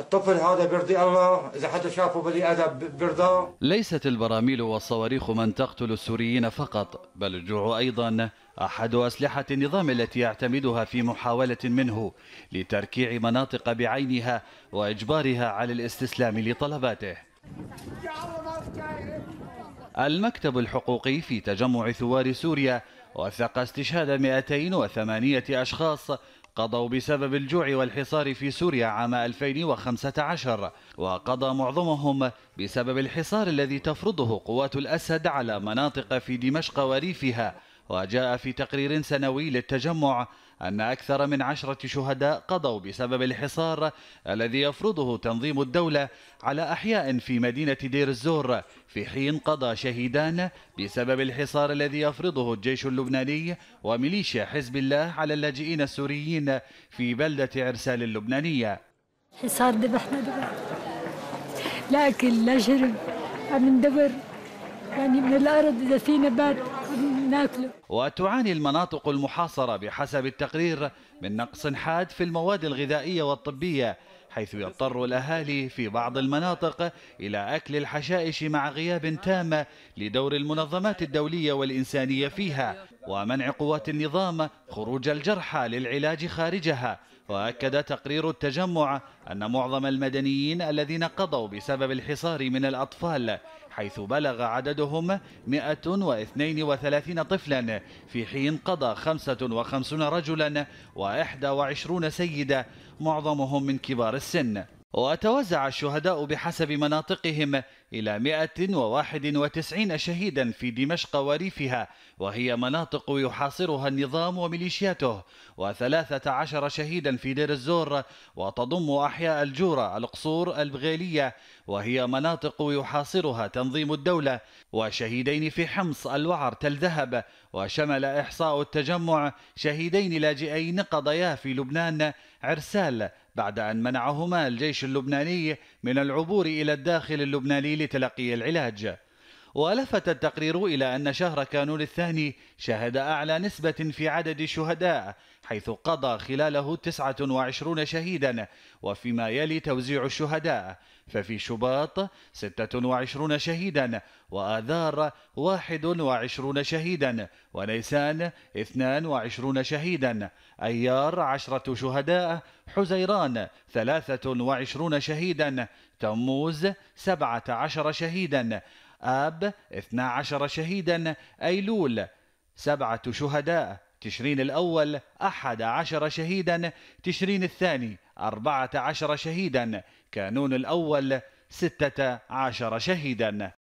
الطفل هذا بيرضي الله إذا حدا شافه بني آدم بيرضاه ليست البراميل والصواريخ من تقتل السوريين فقط بل الجوع أيضا أحد أسلحة النظام التي يعتمدها في محاولة منه لتركيع مناطق بعينها وإجبارها على الاستسلام لطلباته المكتب الحقوقي في تجمع ثوار سوريا وثق استشهاد 208 أشخاص قضوا بسبب الجوع والحصار في سوريا عام 2015 وقضى معظمهم بسبب الحصار الذي تفرضه قوات الأسد على مناطق في دمشق وريفها وجاء في تقرير سنوي للتجمع أن أكثر من عشرة شهداء قضوا بسبب الحصار الذي يفرضه تنظيم الدولة على أحياء في مدينة دير الزور في حين قضى شهيدان بسبب الحصار الذي يفرضه الجيش اللبناني وميليشيا حزب الله على اللاجئين السوريين في بلدة عرسال اللبنانية حصار ذبحنا ذبح لا أكل لا شرب عم ندبر يعني من الأرض إذا في نبات ناكله وتعاني المناطق المحاصرة بحسب التقرير من نقص حاد في المواد الغذائية والطبية حيث يضطر الأهالي في بعض المناطق إلى أكل الحشائش مع غياب تام لدور المنظمات الدولية والإنسانية فيها ومنع قوات النظام خروج الجرحى للعلاج خارجها وأكد تقرير التجمع أن معظم المدنيين الذين قضوا بسبب الحصار من الأطفال حيث بلغ عددهم 132 طفلا في حين قضى 55 رجلا و21 سيدة معظمهم من كبار السن وتوزع الشهداء بحسب مناطقهم إلى 191 شهيدا في دمشق وريفها وهي مناطق يحاصرها النظام وميليشياته و13 شهيدا في دير الزور وتضم أحياء الجورة القصور البغيلية وهي مناطق يحاصرها تنظيم الدولة وشهيدين في حمص الوعر تل ذهب وشمل إحصاء التجمع شهيدين لاجئين قضيا في لبنان عرسال بعد أن منعهما الجيش اللبناني من العبور إلى الداخل اللبناني لتلقي العلاج ولفت التقرير إلى أن شهر كانون الثاني شهد أعلى نسبة في عدد الشهداء حيث قضى خلاله 29 شهيدا وفيما يلي توزيع الشهداء ففي شباط 26 شهيدا وآذار 21 شهيدا ونيسان 22 شهيدا أيار 10 شهداء حزيران 23 شهيدا تموز 17 شهيدا آب 12 شهيدا أيلول 7 شهداء تشرين الأول 11 شهيدا تشرين الثاني 14 شهيدا كانون الأول 16 شهيدا